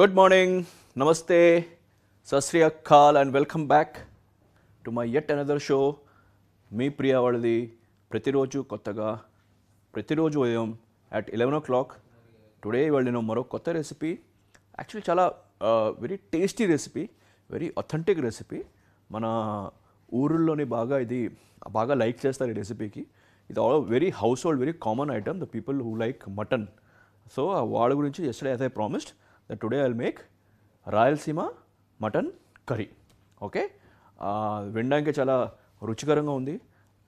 Good morning నమస్తే సశ్రీ akkal and welcome back to my at another show మీ వాళ్ళది ప్రతిరోజు కొత్తగా ప్రతిరోజు ఉదయం at eleven o'clock today వెళ్ళిన మరో కొత్త రెసిపీ యాక్చువల్లీ చాలా very tasty recipe very authentic recipe మన ఊరుల్లోని బాగా ఇది బాగా లైక్ చేస్తారు ఈ రెసిపీకి ఇది all very household very common item the people who like mutton so వాళ్ళ గురించి ఎస్టర్డే అదే promised that today I will make Rayalaseema mutton curry okay వినడానికి చాలా రుచికరంగా ఉంది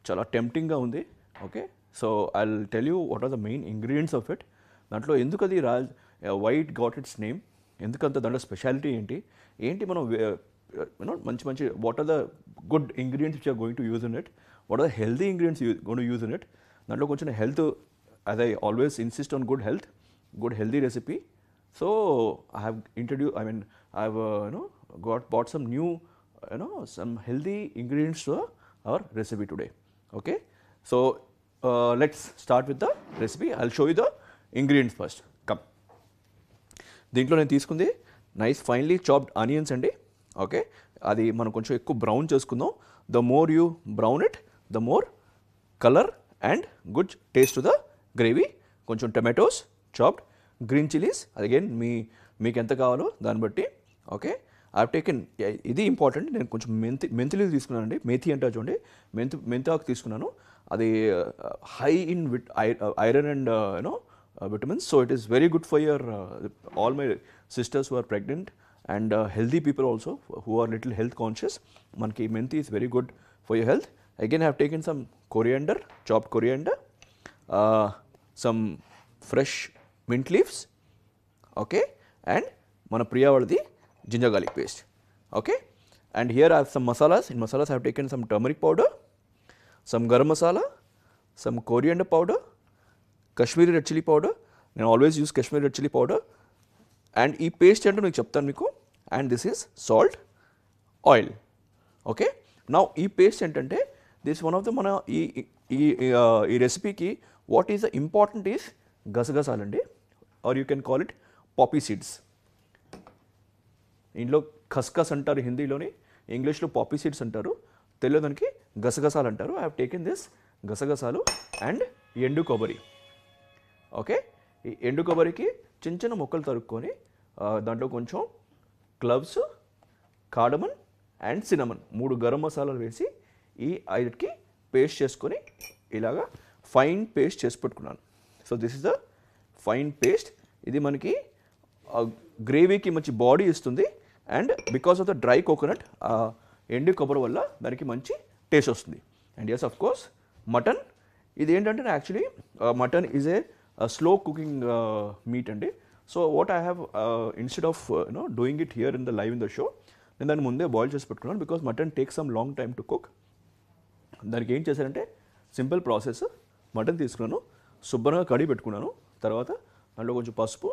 చాలా టెంప్టింగ్గా ఉంది okay so I tell you what are the main ingredients of it దాంట్లో ఎందుకు అది రా వైట్ గాట్ ఇట్స్ నేమ్ ఎందుకంత దాంట్లో స్పెషాలిటీ ఏంటి ఏంటి మనం యూనో మంచి మంచి what are the good ingredients which are going to use in it what are the healthy ingredients gonna use in it దాంట్లో కొంచెం health as I always insist on good health good healthy recipe So, I have introduced I mean I have uh, you know got bought some new you know some healthy ingredients to our recipe today. Okay. So, uh, let us start with the recipe I will show you the ingredients first come. దీంట్లో నేను తీసుకుంది nice finely chopped onions అండి okay అది మనం కొంచెం ఎక్కువ brown చేసుకుందాం the more you brown it the more colour and good taste the gravy కొంచెం tomatoes chopped green chillies again మీ మీకు ఎంత కావాలో దాన్ని బట్టి ఓకే ఐ టేకెన్ ఇది ఇంపార్టెంట్ నేను కొంచెం మెంతి తీసుకున్నాను తీసుకున్నానండి మెంతి అంటే చూడండి మెంతి మెంతి ఆకు తీసుకున్నాను అది high in with iron and you know vitamins so it is very good for your all my sisters who are pregnant and healthy people also who are little health conscious మనకి మెంతి is very good for your health again have have taken సమ్ coriander, chopped coriander some fresh mint leaves okay and మన ప్రియావాళ్ళది ginger garlic paste okay and here are some masalas in masalas have taken some turmeric powder some garam masala some coriander powder Kashmiri red chilli powder నేను always use Kashmiri red chilli powder and ఈ paste అంటే నేను చెప్తాను మీకు and this is salt oil okay నా ఈ paste ఏంటంటే this one of the మన ఈ ఈ రెసిపీకి what is the important is గసగసాలండి or you can call it poppy seeds. ఇంట్లో ఖస్ఖస్ అంటారు హిందీలోని ఇంగ్లీష్లో పాపీ సీడ్స్ అంటారు తెలుగుదానికి గసగసాలు అంటారు ఐ హావ్ టేకెన్ దిస్ గసగసాలు అండ్ ఎండు కొబ్బరి ఓకే ఈ ఎండు కొబ్బరికి చిన్న చిన్న మొక్కలు తరుక్కొని దాంట్లో కొంచెం క్లవ్స్ కాడమన్ అండ్ సినమన్ మూడు గరం మసాలాలు వేసి ఈ ఐదుకి పేస్ట్ చేసుకొని ఇలాగా ఫైన్ పేస్ట్ చేసి పెట్టుకున్నాను so this is the fine paste ఇది మనకి గ్రేవీకి మంచి బాడీ ఇస్తుంది and because of the dry coconut ఎండి కొబ్బరి వల్ల దానికి మంచి టేస్ట్ వస్తుంది and yes of course mutton ఇది ఏంటంటే actually mutton is a slow cooking meat అండి so what I have instead of no doing it here in the live in the show నేను దాన్ని ముందే బాయిల్ చేసి పెట్టుకున్నాను because mutton take some long time to cook దానికి ఏం చేశారంటే simple process mutton తీసుకున్నాను శుభ్రంగా కడిగి పెట్టుకున్నాను తర్వాత దాంట్లో కొంచెం పసుపు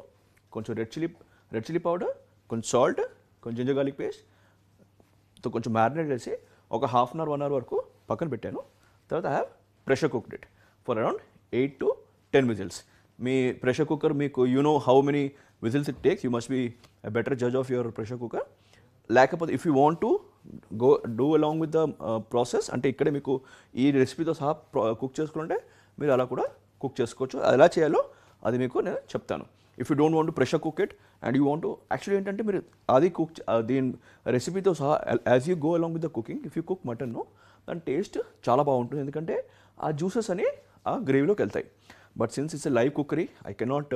కొంచెం red chilli red chilli powder కొంచెం సాల్ట్ కొంచెం జింజర్ గార్లిక్ పేస్ట్ కొంచెం మ్యారినేట్ చేసి ఒక half an hour one hour వరకు పక్కన పెట్టాను తర్వాత I have pressure cooked it for around eight to ten whistles మీ ప్రెషర్ కుక్కర్ మీకు you know how many whistles it takes you must be better judge of your pressure cooker లేకపోతే if you want to go do along with the process అంటే ఇక్కడే మీకు ఈ రెసిపీతో సహా cook చేసుకుంటే మీరు అలా కూడా కుక్ చేసుకోవచ్చు ఎలా చేయాలో అది మీకు నేను చెప్తాను if you don't want pressure cook it and you want actually ఏంటంటే మీరు అది కుక్ దీని రెసిపీతో సహా as you go along with the cooking if you cook mutton దాని టేస్ట్ చాలా బాగుంటుంది ఎందుకంటే ఆ జ్యూసెస్ అని ఆ గ్రేవీలోకి వెళ్తాయి but since it's live cookery I cannot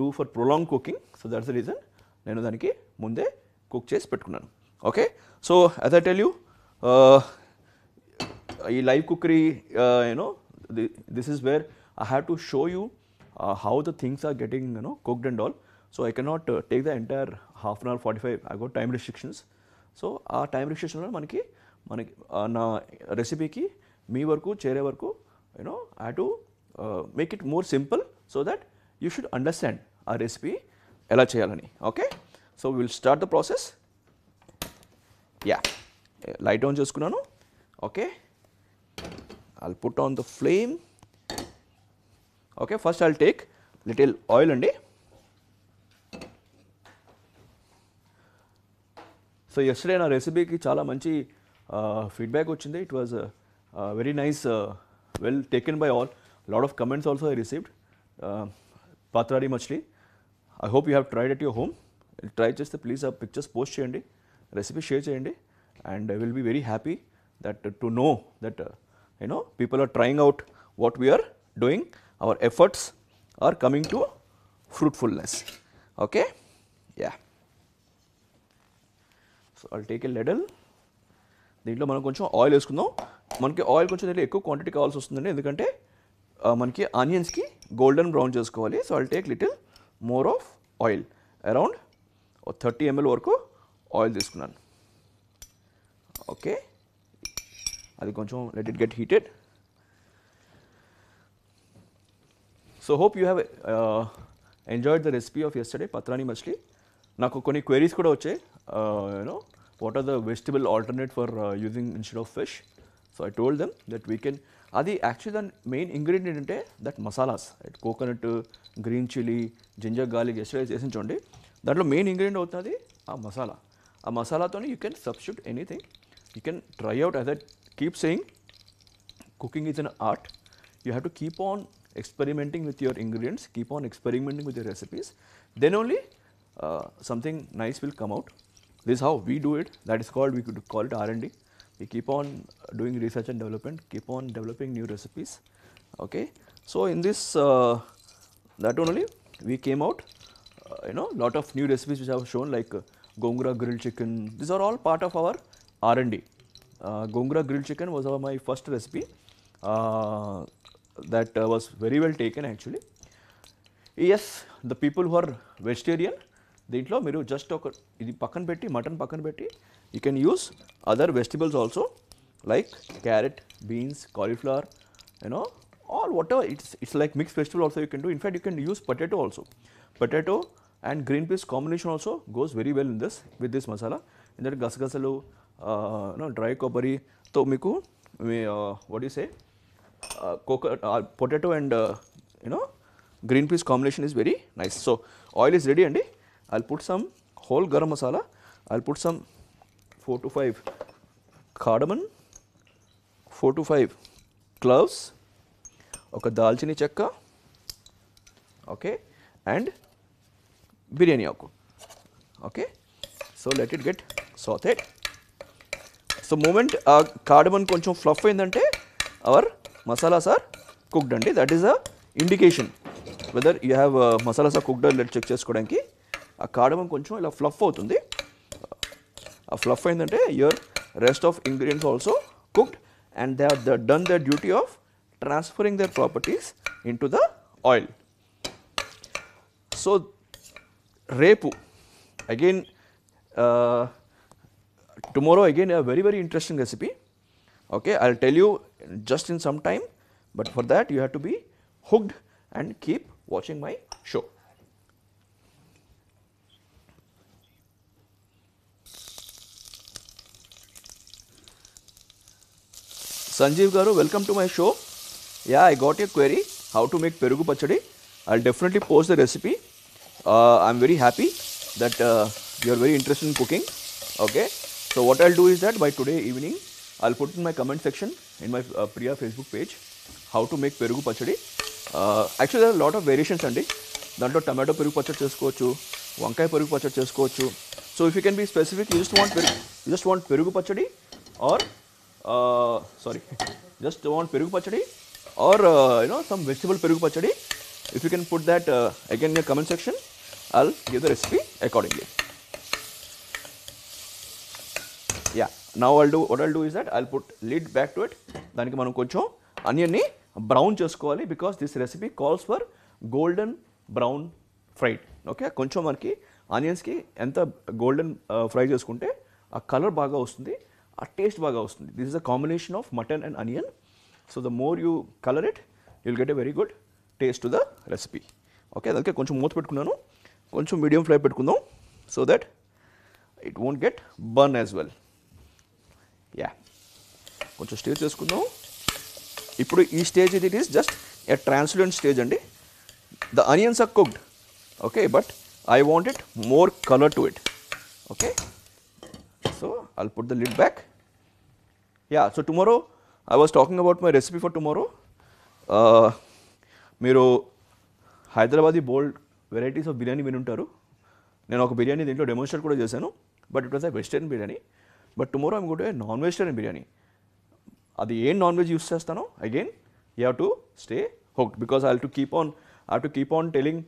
do for prolong cooking so that's the reason నేను దానికి ముందే కుక్ చేసి పెట్టుకున్నాను okay so as I tell you ఈ live cookery you know this is where I have to show you how the things are getting getting you know cooked and all. So, I cannot uh, take the entire half an hour 45 I got so ఆ time రిస్ట్రిక్షన్లో మనకి మనకి uh, నా రెసిపీకి మీ వరకు చేరే వరకు you know I to make it more simple so that you should understand ఆ రెసిపీ ఎలా చేయాలని okay so will start the process yeah light on చేసుకున్నాను okay I put on the flame okay first i'll take little oil అండి so yesterday నా రెసిపీకి చాలా మంచి feedback వచ్చింది it was very nice well taken by all lot of comments also I received patrani machli I hope you have tried at your home try చేస్తే please ఆ pictures post చేయండి recipe share చేయండి and I will be very happy that to know that you know people are trying out what we are doing our efforts are coming to fruitfulness. Okay? Yeah. So I take a ladle దీంట్లో మనం కొంచెం oil వేసుకుందాం మనకి oil కొంచెం దీంట్లో ఎక్కువ quantity కావాల్సి వస్తుందండి ఎందుకంటే మనకి ఆనియన్స్కి గోల్డెన్ బ్రౌన్ చేసుకోవాలి so I take little more of oil around thirty ML వరకు ఆయిల్ తీసుకున్నాను ఓకే అది కొంచెం let it get heated so hope you have enjoyed the recipe of yesterday patrani machli నాకు కొన్ని క్వెరీస్ కూడా వచ్చాయి you know what are the vegetable alternate for using instead of fish so I told them that we can అది actually దాని main ingredient ఏంటంటే that masalas like coconut green chilli ginger garlic yesterday చేసి చూడండి దాంట్లో మెయిన్ ఇంగ్రీడియంట్ అవుతుంది ఆ మసాలా ఆ మసాలాతో you can substitute anything you can try out other keep saying cooking is an art you have to keep on experimenting with your ingredients, keep on experimenting with your recipes, then only uh, something nice will come out. This is how we do it, that is called, we could call it R&D. We keep on doing research and development, keep on developing new recipes, okay. So, in this, uh, that only we came out, uh, you know, lot of new recipes which I have shown like uh, Gongra grilled chicken, these are all part of our R&D. Uh, Gongra grilled chicken was our, my first recipe. Uh, that uh, was very well taken actually. Yes, the people who are vegetarian, the intlo miru just talk." pakan beti, mutton pakan beti. you can use other vegetables also like carrot, beans, cauliflower, you know, all whatever it's it's like mixed vegetable also you can do. In fact, you can use potato also. Potato and green peas combination also goes very well in this with this masala. In that gasgasalu, uh, you know, dry coppery, to miku, uh, what do you say? uh, coconut uh, potato and uh, you know green peas combination is very nice. So, oil is ready and I will put some whole garam masala, I will put some 4 to 5 cardamom, 4 to 5 cloves, ఒక దాల్చిని చెక్క okay and biryani ఆకు okay so let it get sauteed so moment ఆ cardamom కొంచెం fluff అయిందంటే masalas are cooked అండి that is a indication whether you have masalas are cooked let check చేసుకోవడానికి ఆ కాడమం కొంచెం ఇలా ఫ్లఫ్ అవుతుంది ఆ ఫ్లఫ్ అయిందంటే your rest of ingredients also cooked and they are the done the duty of transferring their properties into the oil so రేపు again tomorrow again very very interesting recipe Okay, I will tell you just in some time, but for that you have to be hooked and keep watching my show. Sanjeev Garu, welcome to my show. Yeah, I got your query how to make Perugu Pachadi. I'll definitely post the recipe. Uh, I'm very happy that uh, you're very interested in cooking. Okay. So, what I'll do is that by today evening, I'll put in my comment section in my uh, Priya Facebook page how to make పెరుగు పచ్చడి actually there lot of variations అండి దాంట్లో tomato పెరుగు పచ్చడి చేసుకోవచ్చు వంకాయ పెరుగు పచ్చడి చేసుకోవచ్చు so if you can be specific just want పెరుగు జస్ట్ వాంట్ పెరుగు పచ్చడి ఆర్ సారీ జస్ట్ వాంట్ పెరుగు పచ్చడి ఆర్ యునో సమ్ వెజిటబుల్ పెరుగు పచ్చడి if you can put that again your comment section I'll give the recipe accordingly నా I'll do what do is that I'll put lid back to it దానికి మనం కొంచెం అనియన్ని brown చేసుకోవాలి because this recipe calls for golden brown fried okay కొంచెం మనకి ఆనియన్స్కి ఎంత golden fry uh, చేసుకుంటే ఆ కలర్ బాగా వస్తుంది ఆ టేస్ట్ బాగా వస్తుంది this is a combination of mutton and onion so the more you colour it you'll get a very good taste to the recipe okay అందుకే కొంచెం మూత పెట్టుకున్నాను కొంచెం మీడియం ఫ్లై పెట్టుకుందాం so that it won't get burn as well yeah కొంచెం stage చేసుకుందాం ఇప్పుడు ఈ stage it is just a translucent stage అండి the onions are cooked okay but I want it more colour to it okay so I'll put the lid back yeah so tomorrow I was talking about my recipe for tomorrow మీరు Hyderabadi bold varieties of biryani ఉంటారు నేను ఒక బిర్యానీ దీంట్లో demonstrate కూడా చేశాను but it was I western biryani but tomorrow I'm good non vegetarian biryani అది ఏం non veg use చేస్తానో again you have to stay hooked because I to keep on I to keep on telling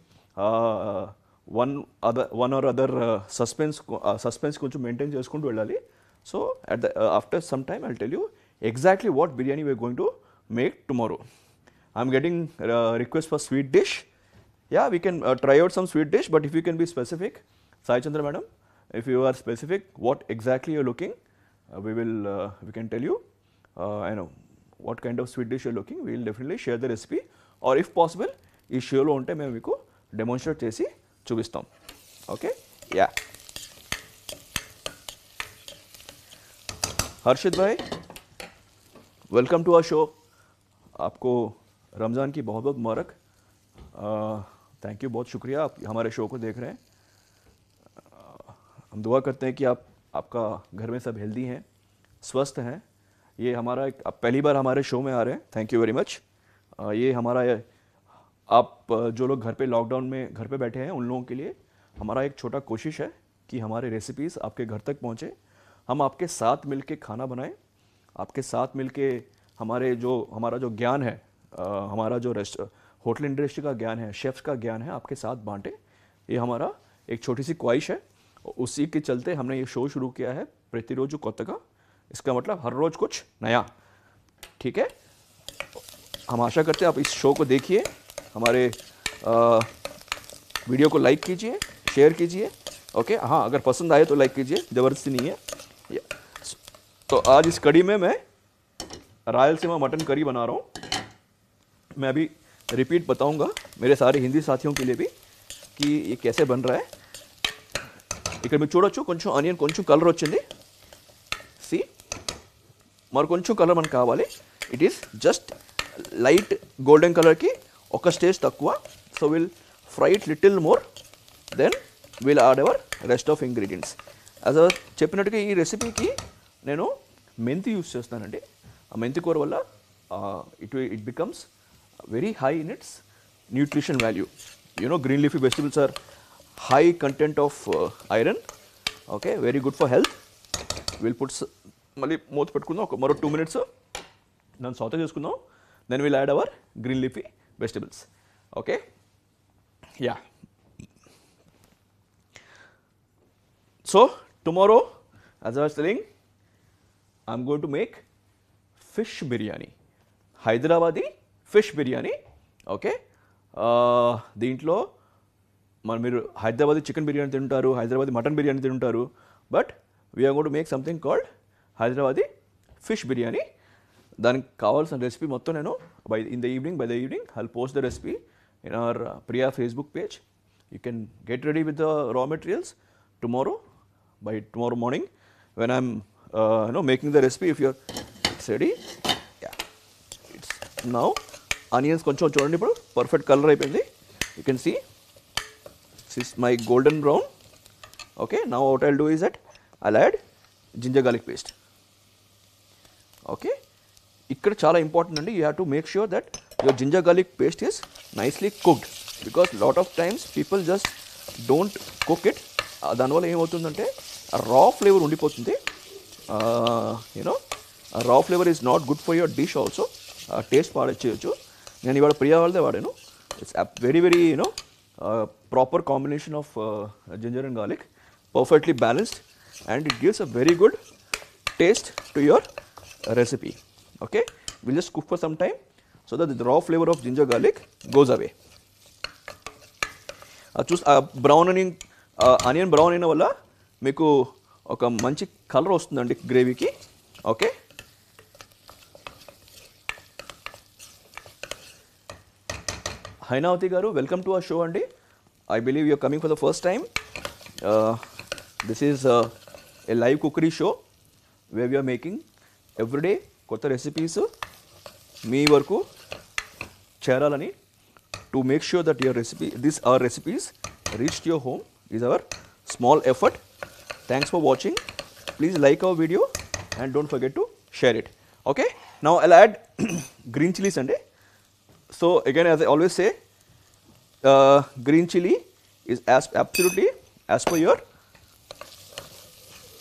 one other one or other suspense suspense కొంచెం maintain చేసుకుంటూ వెళ్ళాలి so at the after some time I tell you exactly what biryani we are going to make tomorrow I'm getting request for sweet dish yeah we can try out some sweet dish but if you can be specific Sai Chandra madam If you are specific what exactly you are looking, uh, we will uh, we can tell you uh, I know what kind of sweet dish you are looking, we will definitely share the recipe or if possible lo unte mem meeku demonstrate chesi chupistam okay yeah harshit bhai welcome to our show aapko ramzan ki bahut bahut mubarak uh, thank you bahut shukriya aap hamare show ko dekh rahe hain हम दुआ करते हैं कि आप आपका घर में सब हेल्दी हैं स्वस्थ हैं ये हमारा एक आप पहली बार हमारे शो में आ रहे हैं थैंक यू वेरी मच ये हमारा आप जो लोग घर पे लॉकडाउन में घर पे बैठे हैं उन लोगों के लिए हमारा एक छोटा कोशिश है कि हमारे रेसिपीज़ आपके घर तक पहुँचें हम आपके साथ मिल के खाना बनाएं आपके साथ मिल के हमारे जो हमारा जो ज्ञान है आ, हमारा जो रेस्ट होटल इंडस्ट्री का ज्ञान है शेफ़्स का ज्ञान है आपके साथ बांटें ये हमारा एक छोटी सी ख्वाहिश है उसी के चलते हमने ये शो शुरू किया है प्रतिरोज कौतका इसका मतलब हर रोज कुछ नया ठीक है हम आशा करते हैं आप इस शो को देखिए हमारे आ, वीडियो को लाइक कीजिए शेयर कीजिए ओके हाँ अगर पसंद आए तो लाइक कीजिए ज़बरदस्ती नहीं है तो आज इस कड़ी में मैं रायलसीमा मटन करी बना रहा हूँ मैं अभी रिपीट बताऊँगा मेरे सारे हिंदी साथियों के लिए भी कि ये कैसे बन रहा है ఇక్కడ మీరు చూడొచ్చు కొంచెం ఆనియన్ కొంచెం కలర్ వచ్చింది సి మరి కొంచెం కలర్ మనకు కావాలి it is just light golden కలర్కి ఒక స్టేజ్ తక్కువ so will fry it little more then will add our rest of ingredients as చెప్పినట్టుగా ఈ రెసిపీకి నేను మెంతి యూస్ చేస్తానండి ఆ మెంతి కూర వల్ల it it becomes very high in its nutrition value you know green leafy vegetables are high content of uh, iron okay very good for health we'll put మళ్ళీ మూత పెట్టుకుందాం ఒక మరో టూ మినిట్స్ దాన్ని సౌత చేసుకుందాం then will add our green leafy vegetables okay yeah so tomorrow as was telling I'm going to make fish biryani Hyderabadi fish biryani okay దీంట్లో మన మీరు హైదరాబాద్ చికెన్ బిర్యానీ తింటారు హైదరాబాద్ మటన్ బిర్యానీ తింటారు but we are gotta make something called Hyderabadi fish biryani దానికి కావాల్సిన recipe మొత్తం నేను by in the evening by the evening I post the recipe in our Priya Facebook page you can get ready with the raw materials tomorrow by tomorrow morning when I'm you know making the recipe if you're it's ready it's now onions కొంచెం చూడండి ఇప్పుడు perfect colour అయిపోయింది you can see this my golden golden okay okay now I'll do is is I i'll add garlic paste okay ఇక్కడ చాలా important అండి you have to make sure that your ginger garlic paste is nicely cooked because lot of times people just don't cook it దానివల్ల ఏమవుతుందంటే raw flavour ఉండిపోతుంది you know raw flavour is not good for your dish also taste పాడేయచ్చు నేను ఇవాళ ప్రియా వాళ్ళదే వాడాను it's very very you know proper combination of uh, ginger and garlic perfectly balanced and it gives a very good taste to your recipe okay we'll just cook for some time so that the raw flavor of ginger garlic goes away చూస్ brown onion onion brown అయిన వల్ల మీకు ఒక మంచి colour వస్తుందండి గ్రేవీకి okay Haimavathi గారు welcome to our show అండి I believe you are coming for the first time. Uh, this is uh, a live cookery show where we are making every day quarter recipes me work charalani to make sure that your recipe these our recipes reached your home is our small effort. Thanks for watching. Please like our video and don't forget to share it. Okay. Now I'll add green chili sundae. So again, as I always say, uh, green chili is as absolutely as per your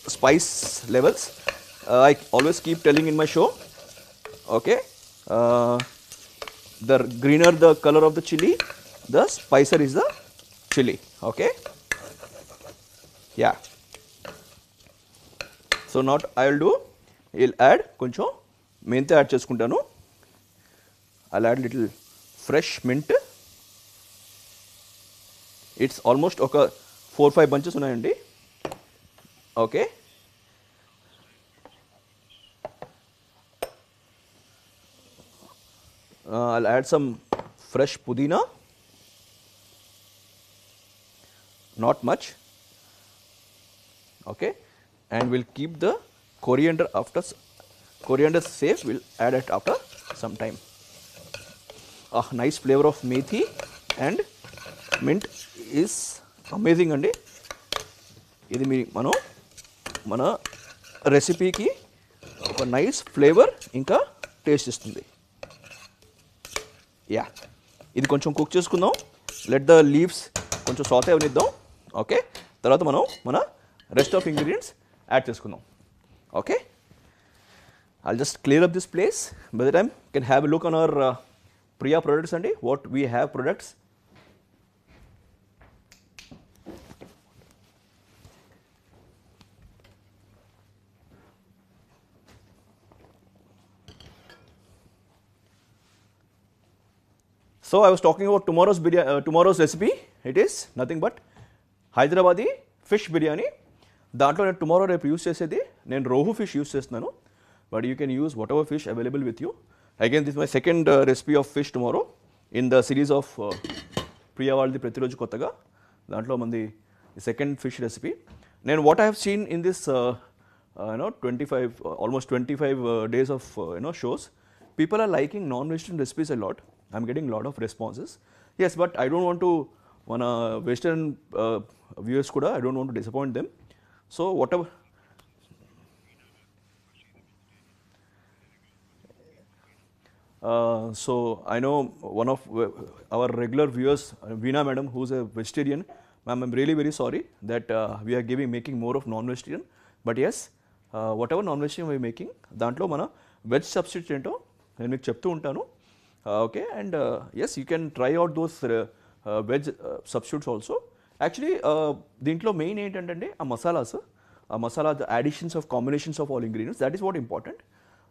spice levels. Uh, I always keep telling in my show, okay, uh, the greener the color of the chili, the spicer is the chili, okay. Yeah. so not I do, I'll add koncho mint add add చేసుకుంటాను I add little it's almost ఒక four five bunches ఉన్నాయండి okay I'll add some fresh pudina, not much, okay. and we will keep the coriander after coriander safe, we will add it after some time. A nice flavor of methi and mint is amazing అండి ఇది మీ మనం మన రెసిపీకి ఒక nice flavour ఇంకా taste ఇస్తుంది yeah ఇది కొంచెం కుక్ చేసుకుందాం లెట్ ద లీవ్స్ కొంచెం సాతే అవనిద్దాం ఓకే తర్వాత మనం మన రెస్ట్ ఆఫ్ ఇంగ్రీడియంట్స్ యాడ్ చేసుకుందాం okay I just clear up this place by the time can have a look on our Priya products అండి what we have products So I was talking about tomorrow's uh, tomorrow's recipe. It is nothing but Hyderabadi fish biryani. That one tomorrow I use as then rohu fish use as But you can use whatever fish available with you. Again, this is my second uh, recipe of fish tomorrow in the series of uh, Priyavaldi Kothaga. Kotaga. That one the second fish recipe. Then what I have seen in this, uh, you know, 25, almost 25 days of, you know, shows, people are liking non-vegetarian recipes a lot. I am getting lot of responses. Yes, but I do not want to want a western uh, viewers could uh, I do not want to disappoint them. So, whatever Uh, so I know one of uh, our regular viewers, uh, Veena madam, who is a vegetarian. Ma'am, I'm really very sorry that uh, we are giving making more of non-vegetarian. But yes, uh, whatever non-vegetarian we are making, దాంట్లో Mana veg substitute ఏంటో నేను మీకు చెప్తూ ఉంటాను Uh, okay and uh, yes you can try out those veg substitutes also actually దీంట్లో main ఏంటంటే ఆ మసాలాస్ ఆ masala the additions of combinations of all ingredients that is what important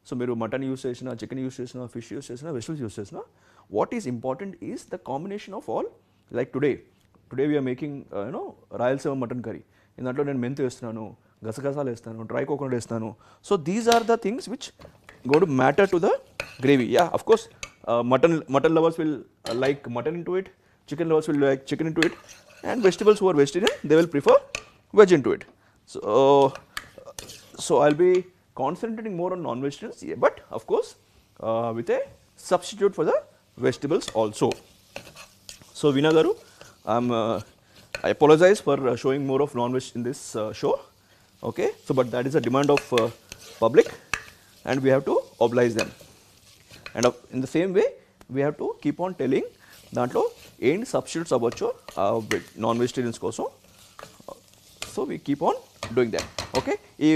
so మీరు మటన్ యూస్ చేసిన చికెన్ యూస్ చేసిన fish use చేసిన vegetables use చేసిన what is important is the combination of all like today today we are making you know Rayalaseema mutton curry దాంట్లో నేను మెంతు వేస్తున్నాను గసగసాలు వేస్తాను డ్రై కోకోనట్ వేస్తాను so these are the things which go to matter to the gravy yeah of course Uh, mutton mutton lovers will uh, like mutton into it, chicken lovers will like chicken into it, and vegetables who are vegetarian they will prefer veg into it. So, uh, so I'll be concentrating more on non-vegetarians, yeah, but of course uh, with a substitute for the vegetables also. So, Vinagaru, I'm uh, I apologize for showing more of non-veg in this show. Okay, so but that is a demand of public, and we have to oblige them. And in the same way we have to keep on telling దాంట్లో ఏం substitutes అవ్వచ్చు non vegetarians కోసం so we keep on doing that okay ఈ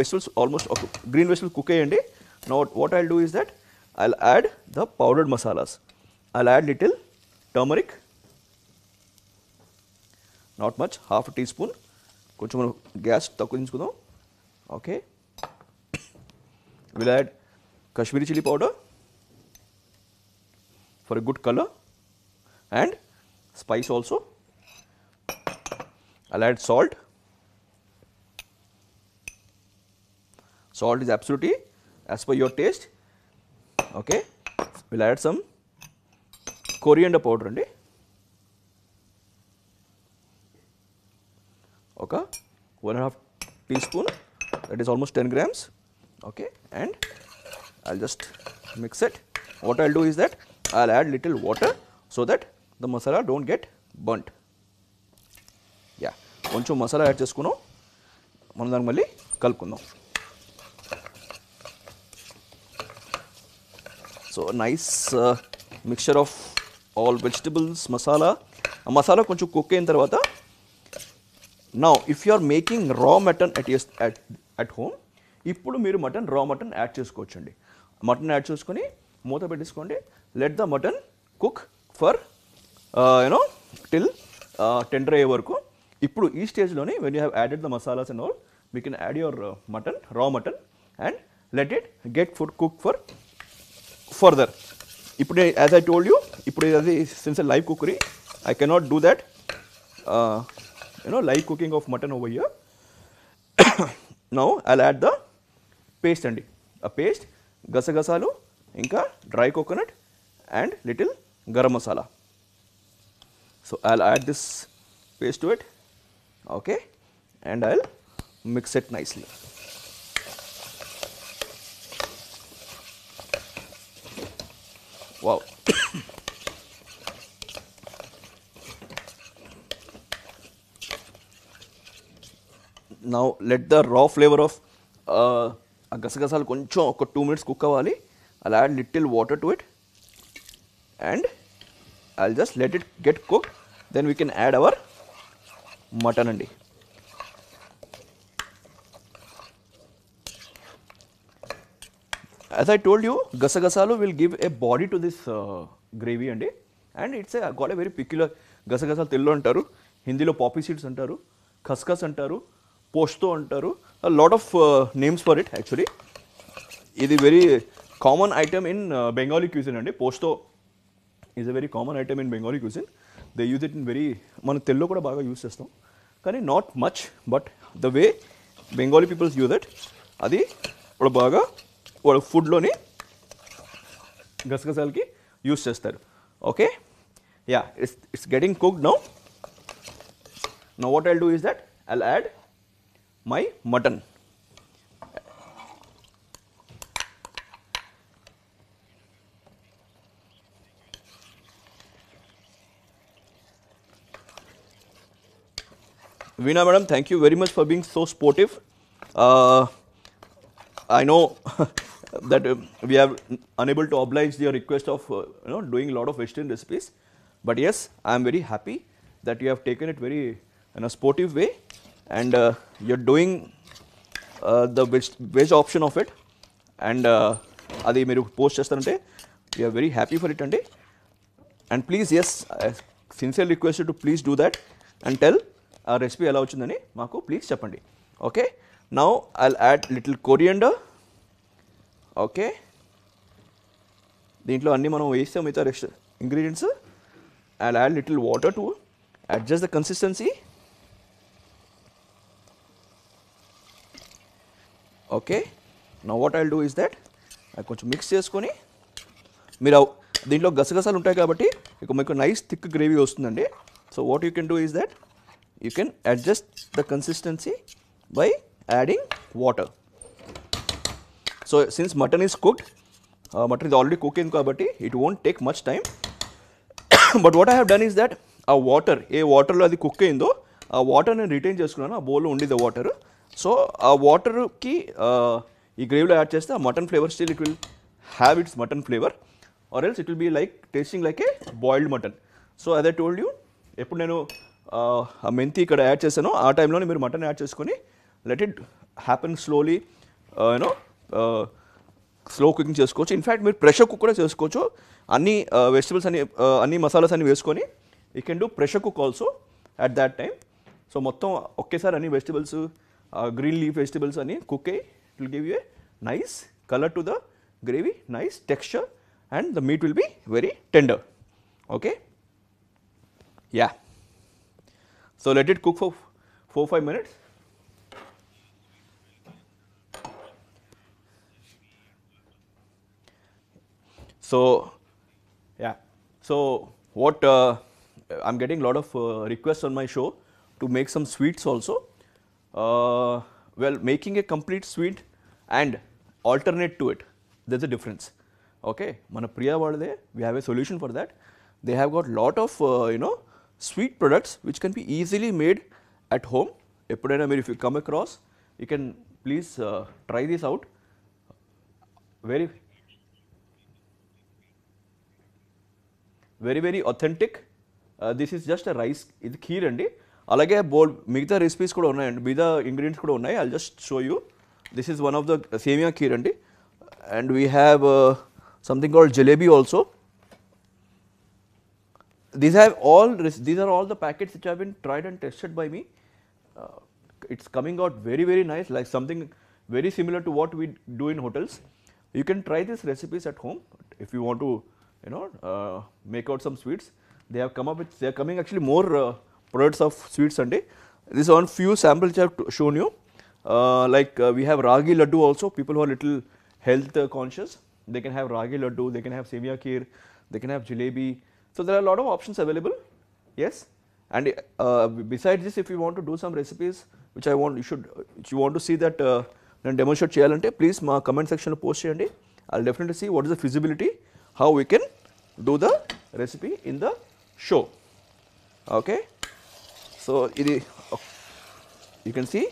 vegetables almost ఒక green vegetables cook అయ్యండి know what I do is that I add the powdered masalas I add little turmeric not much half teaspoon కొంచెం మనం gas తక్కువ తీసుకుందాం okay will add Kashmiri chilli powder for a good color and spice also. I will add salt. Salt is absolutely as per your taste. Okay. We will add some coriander powder and ఒక one and half teaspoon that okay and I will just mix it. What I will do is that I will add little water so that the masala do not get burnt. Yeah కొంచెం masala add చేసుకున్నాం మనం దాన్ని మళ్ళీ కలుపుకుందాం so nice mixture of all vegetables masala ఆ మసాలా కొంచెం cook అయిన తర్వాత నా if you are making raw mutton at at at home ఇప్పుడు మీరు మటన్ రా మటన్ యాడ్ చేసుకోవచ్చండి మటన్ యాడ్ చేసుకొని మూత పెట్టించుకోండి let the mutton cook for you know till tender అయ్యే వరకు ఇప్పుడు ఈ స్టేజ్లోనే when you have added the masalas and all we can add your mutton raw mutton and let it get food cook for further ఇప్పుడు as I told you ఇప్పుడు అది since live cookery I cannot do that you know live cooking of mutton over here now I add the paste అండి ఆ paste గసగసాలు ఇంకా dry coconut and little garam masala. So, I will add this paste to it okay, and I will mix it nicely. Wow. now let the raw flavor of uh, గసగసాలు కొంచెం ఒక two minutes cook అవ్వాలి I'll add little water to it and I'll just let it get cooked then we can add our mutton and as I told you gasagasalu will give a body to this uh, gravy and and it's a, got a very peculiar గసగసాలు తెల్లు అంటారు హిందీలో poppy seeds అంటారు ఖస్ఖస్ అంటారు పోస్తో అంటారు lot of names for it actually ఇది very common item in Bengali cuisine అండి posto is a very common item in Bengali cuisine they use it in very మన తెలుగులో కూడా బాగా యూస్ చేస్తాం కానీ not much but the way Bengali peoples use it అది వాళ్ళు బాగా వాళ్ళ ఫుడ్లోని గసగసాలకి యూస్ చేస్తారు okay yeah it's it's getting cooked now know what I'll do is that I'll add my mutton Veena madam, thank you very much for being so sportive. Uh, I know that uh, we are unable to oblige your request of uh, you know doing a lot of Western recipes, but yes, I am very happy that you have taken it very in a sportive way, and uh, you are doing uh, the veg, option of it, and uh, అది మీరు post చేస్తారంటే we are very happy for it అండి and please as sincere request to please do that and tell ఆ recipe ఎలా వచ్చిందని మాకు ప్లీజ్ చెప్పండి okay now I add little coriander okay దీంట్లో అన్నీ మనం వేస్తే మిగతా rest ingredients I add little water to adjust the consistency okay now what I'll do is that అది కొంచెం మిక్స్ చేసుకొని మీరు దీంట్లో గసగసాలు ఉంటాయి కాబట్టి ఇక మీకు నైస్ థిక్ గ్రేవీ వస్తుందండి so what you can do is that you can adjust the consistency by adding water. So, since mutton is cooked, uh, mutton is already cooking kabatti, it won't take much time. but what I have done is that a a water, water ఆ water ఏ వాటర్లో water and retain just water నేను retain చేసుకున్నాను ఆ బౌల్లో ఉండేది water water ki uh, gravy add just the mutton flavor still it will have its mutton flavor or else it will be like tasting like a boiled mutton. So as I told you, ఎప్పుడు నేను ఆ మెంతి ఇక్కడ add చేశాను ఆ టైంలోనే మీరు mutton add చేసుకొని let it happen slowly you know slow cooking చేసుకోవచ్చు ఇన్ఫ్యాక్ట్ మీరు ప్రెషర్ కుక్ కూడా చేసుకోవచ్చు అన్ని వెజిటబుల్స్ అన్ని అన్ని మసాలాస్ అన్ని వేసుకొని you can do pressure cook also at that time so మొత్తం ఒకేసారి అన్ని వెజిటబుల్స్ గ్రీన్ లీఫ్ వెజిటబుల్స్ అన్ని కుక్ అయ్యి will give you a nice colour to the gravy nice texture and the meat will be very tender okay yeah So, let it cook for 4 5 minutes. So, yeah, so what uh, I am getting a lot of uh, requests on my show to make some sweets also. Uh, well, making a complete sweet and alternate to it, there is a difference. Okay, Manapriya Priya we have a solution for that. They have got lot of uh, you know sweet products which can be easily made at home. Epidena, if you come across, you can please uh, try this out. Very, very, very authentic. Uh, this is just a rice, ఇది ఖీర్ అండి అలాగే బోల్ మిగతా recipes కూడా ఉన్నాయండి మిగతా ingredients కూడా ఉన్నాయి I just show you this is one of the semiya kheer అండి and we have something called jalebi also these have all these are all the packets which have been tried and tested by me. Uh, it is coming out very very nice like something very similar to what we do in hotels. You can try these recipes at home if you want to you know uh, make out some sweets. They have come up with they are coming actually more uh, products of sweet Sunday. This one few samples I have shown you uh, like uh, we have ragi laddu also people who are little health conscious they can have ragi laddu, they can have sevia kheer, they can have jalebi, So, there are a lot of options available, yes. And uh, besides this, if you want to do some recipes, which I want, you should, you want to see that uh, నేను demonstrate చేయాలంటే please మా comment సెక్షన్లో post చేయండి I definitely see what is the feasibility how we can do the recipe in the show okay so ఇది can see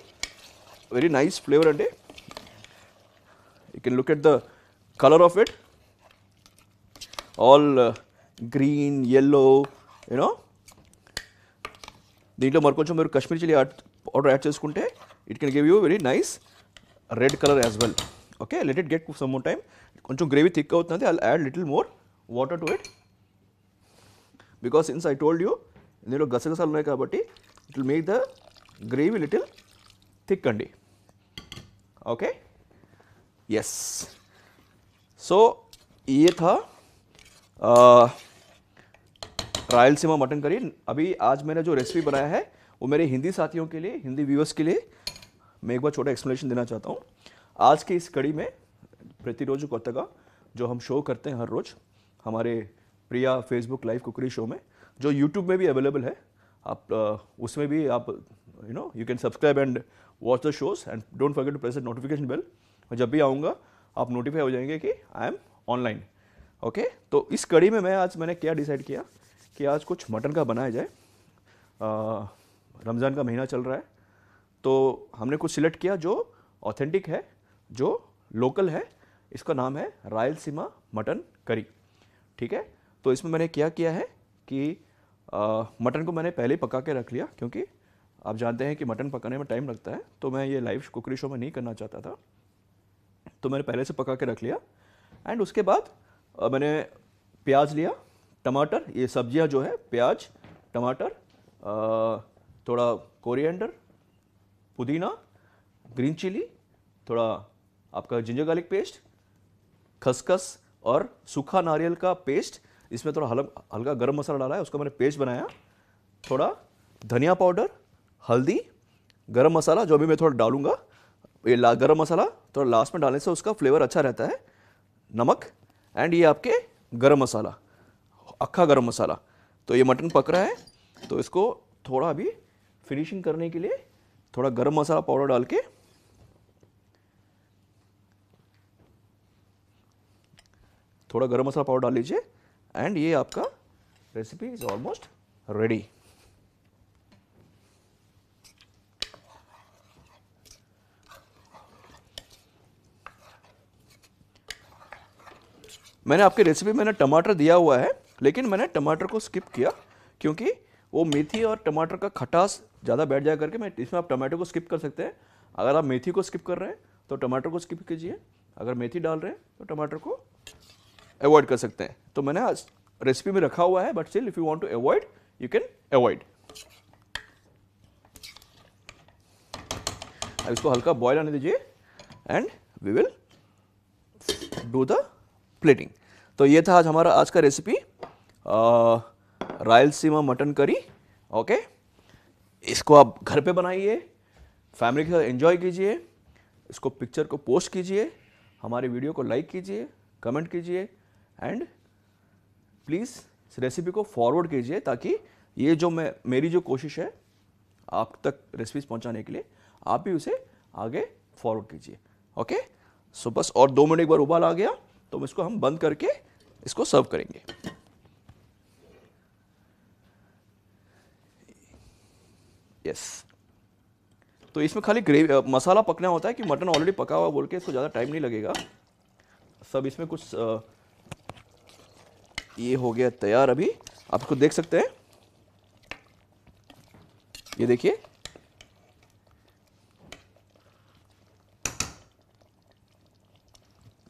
very nice flavor and అండి can look at the the colour it all all green yellow you know దీంట్లో మరి కొంచెం మీరు Kashmir chilli powder add చేసుకుంటే it can give you very nice red colour as well okay let it get some time కొంచెం gravy thick అవుతుంది I add little more water to it because since I told you ఇందులో గసగసాలు ఉన్నాయి కాబట్టి it will make the gravy little thick అండి okay yes so ये था trial सीमा mutton curry अभी आज मैंने जो रेसिपी बनाया है वो मेरे हिंदी साथियों के लिए हिंदी व्यूअर्स के लिए मैं एक बार छोटा एक्सप्लेनेशन देना चाहता हूँ आज की इस कड़ी में प्रतिरोज कोतगा जो हम शो करते हैं हर रोज़ हमारे Priya Facebook live cookery show में जो यूट्यूब में भी अवेलेबल है आप उसमें भी आप you know you can subscribe and watch the shows and don't forget to press the notification bell जब भी आऊँगा आप नोटिफाई हो जाएंगे कि आई एम ऑनलाइन ओके तो इस कड़ी में मैं आज मैंने क्या डिसाइड किया कि आज कुछ मटन का बनाया जाए रमज़ान का महीना चल रहा है तो हमने कुछ सिलेक्ट किया जो ऑथेंटिक है जो लोकल है इसका नाम है रायल सीमा मटन करी ठीक है तो इसमें मैंने क्या किया है कि मटन को मैंने पहले पका के रख लिया क्योंकि आप जानते हैं कि मटन पकाने में टाइम लगता है तो मैं ये लाइव कुकरी शो में नहीं करना चाहता था तो मैंने पहले से पका के रख लिया एंड उसके बाद मैंने प्याज लिया टमाटर ये सब्जियां जो है प्याज टमाटर थोड़ा कोरिएंडर पुदीना ग्रीन चिली थोड़ा आपका जिंजर गार्लिक पेस्ट खसखस और सूखा नारियल का पेस्ट इसमें थोड़ा हल, हल्का गर्म मसाला डाला है उसका मैंने पेस्ट बनाया थोड़ा धनिया पाउडर हल्दी गरम मसाला जो भी मैं थोड़ा डालूंगा ये ला गरम मसाला थोड़ा लास्ट में डालने से उसका फ्लेवर अच्छा रहता है नमक एंड ये आपके गरम मसाला अक्खा गरम मसाला तो ये मटन पक रहा है तो इसको थोड़ा अभी फिनिशिंग करने के लिए थोड़ा गरम मसाला पाउडर डाल के थोड़ा गरम मसाला पाउडर डाल लीजिए एंड ये आपका रेसिपी इज ऑलमोस्ट रेडी मैंने आपके रेसिपी में टमाटर दिया हुआ है लेकिन मैंने टमाटर को स्किप किया क्योंकि वो मेथी और टमाटर का खटास ज़्यादा बैठ जाए करके मैं इसमें आप टमाटर को स्किप कर सकते हैं अगर आप मेथी को स्किप कर रहे हैं तो टमाटर को स्किप कीजिए अगर मेथी डाल रहे हैं तो टमाटर को अवॉइड कर सकते हैं तो मैंने रेसिपी में रखा हुआ है but still if you want to avoid you can avoid अब इसको हल्का बॉयल आने दीजिए and we will do the plating तो ये था आज हमारा आज का recipe Rayalaseema mutton curry okay इसको आप घर पे बनाइए फैमिली के साथ एंजॉय कीजिए इसको पिक्चर को पोस्ट कीजिए हमारे वीडियो को लाइक कीजिए कमेंट कीजिए एंड प्लीज़ इस रेसिपी को फॉरवर्ड कीजिए ताकि ये जो मैं मेरी जो कोशिश है आप तक रेसिपीज पहुंचाने के लिए आप भी उसे आगे फॉरवर्ड कीजिए ओके सो बस और दो मिनट एक बार उबाल आ गया तो इसको हम बंद करके इसको सर्व करेंगे यस तो इसमें खाली ग्रेवी मसाला पकना होता है कि मटन ऑलरेडी पका हुआ बोल के इसको ज़्यादा टाइम नहीं लगेगा सब इसमें कुछ आ, ये हो गया तैयार अभी आप इसको देख सकते हैं ये देखिए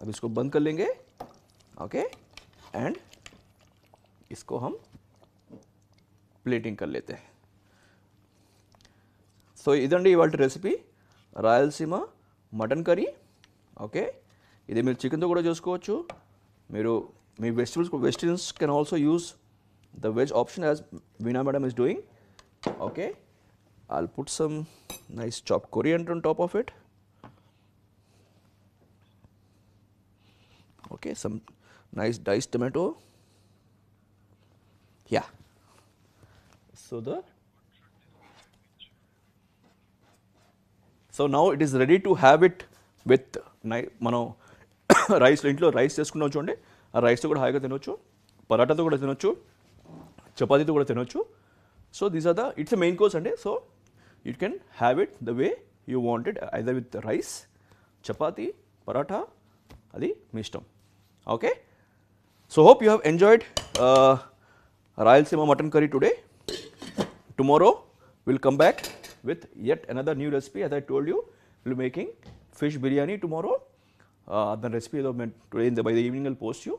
अब इसको बंद कर लेंगे ओके एंड इसको हम प्लेटिंग कर लेते हैं सो इधर इवा रेसीपी रायलम मटन क्री ओके इधर चिकेन तो चूसकोर vegetable vegetable can also use the veg option as Veena madam is doing okay I put some nice chop coriander on top of it okay, some nice diced tomato, yeah. So, the so now it is ready to have it with నై మనం రైస్లో ఇంట్లో rice చేసుకున్నాం చూడండి ఆ రైస్తో కూడా హాయిగా తినొచ్చు పరాటాతో కూడా తినొచ్చు చపాతీతో కూడా తినొచ్చు so these are the it's a main course అండి so you can have it the way you wanted either with rice chapati paratha అది మీ ఇష్టం Okay. So, hope you have enjoyed uh, Royal Sima mutton curry today. Tomorrow we will come back with yet another new recipe as I told you we will be making fish biryani tomorrow. Uh, దాని recipe ఏదో మేము today in the by the evening will post you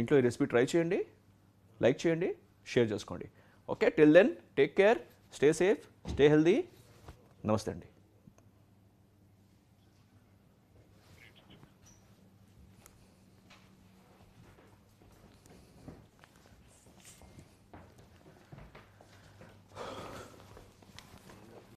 ఇంట్లో recipe try chandi, like chandi, share just kondi. Okay, till then take care, stay safe, stay healthy. Namaste. Andi.